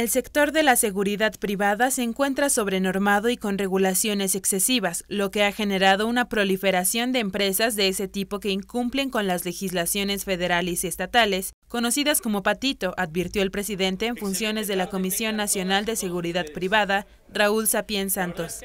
El sector de la seguridad privada se encuentra sobrenormado y con regulaciones excesivas, lo que ha generado una proliferación de empresas de ese tipo que incumplen con las legislaciones federales y estatales, conocidas como patito, advirtió el presidente en funciones de la Comisión Nacional de Seguridad Privada, Raúl Sapien Santos.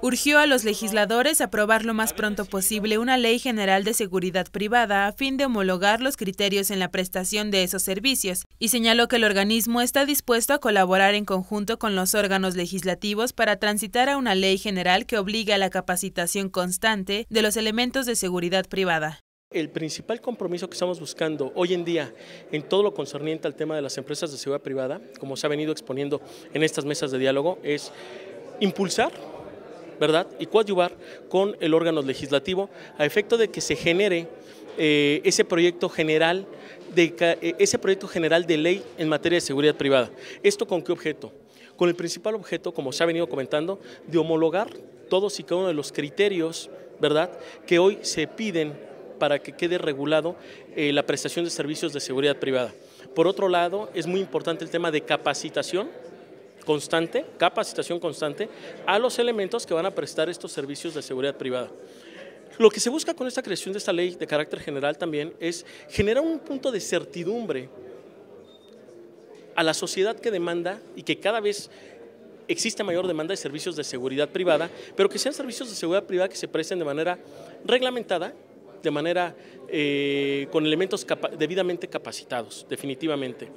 Urgió a los legisladores aprobar lo más pronto posible una ley general de seguridad privada a fin de homologar los criterios en la prestación de esos servicios y señaló que el organismo está dispuesto a colaborar en conjunto con los órganos legislativos para transitar a una ley general que obligue a la capacitación constante de los elementos de seguridad privada. El principal compromiso que estamos buscando hoy en día en todo lo concerniente al tema de las empresas de seguridad privada, como se ha venido exponiendo en estas mesas de diálogo, es impulsar ¿verdad? Y coadyuvar con el órgano legislativo a efecto de que se genere eh, ese proyecto general de eh, ese proyecto general de ley en materia de seguridad privada. ¿Esto con qué objeto? Con el principal objeto, como se ha venido comentando, de homologar todos y cada uno de los criterios, ¿verdad?, que hoy se piden para que quede regulado eh, la prestación de servicios de seguridad privada. Por otro lado, es muy importante el tema de capacitación constante, capacitación constante a los elementos que van a prestar estos servicios de seguridad privada. Lo que se busca con esta creación de esta ley de carácter general también es generar un punto de certidumbre a la sociedad que demanda y que cada vez existe mayor demanda de servicios de seguridad privada, pero que sean servicios de seguridad privada que se presten de manera reglamentada, de manera eh, con elementos debidamente capacitados, definitivamente.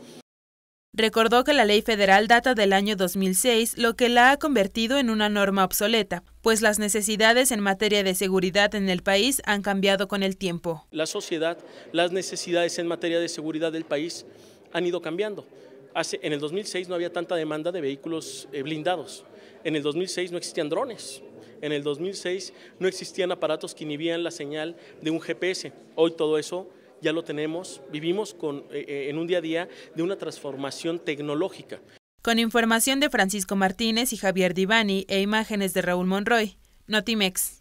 Recordó que la ley federal data del año 2006, lo que la ha convertido en una norma obsoleta, pues las necesidades en materia de seguridad en el país han cambiado con el tiempo. La sociedad, las necesidades en materia de seguridad del país han ido cambiando. en el 2006 no había tanta demanda de vehículos eh, blindados, en el 2006 no existían drones, en el 2006 no existían aparatos que inhibían la señal de un GPS, hoy todo eso ya lo tenemos, vivimos eh, eh, en un día a día de una transformación tecnológica. Con información de Francisco Martínez y Javier Divani e imágenes de Raúl Monroy, Notimex.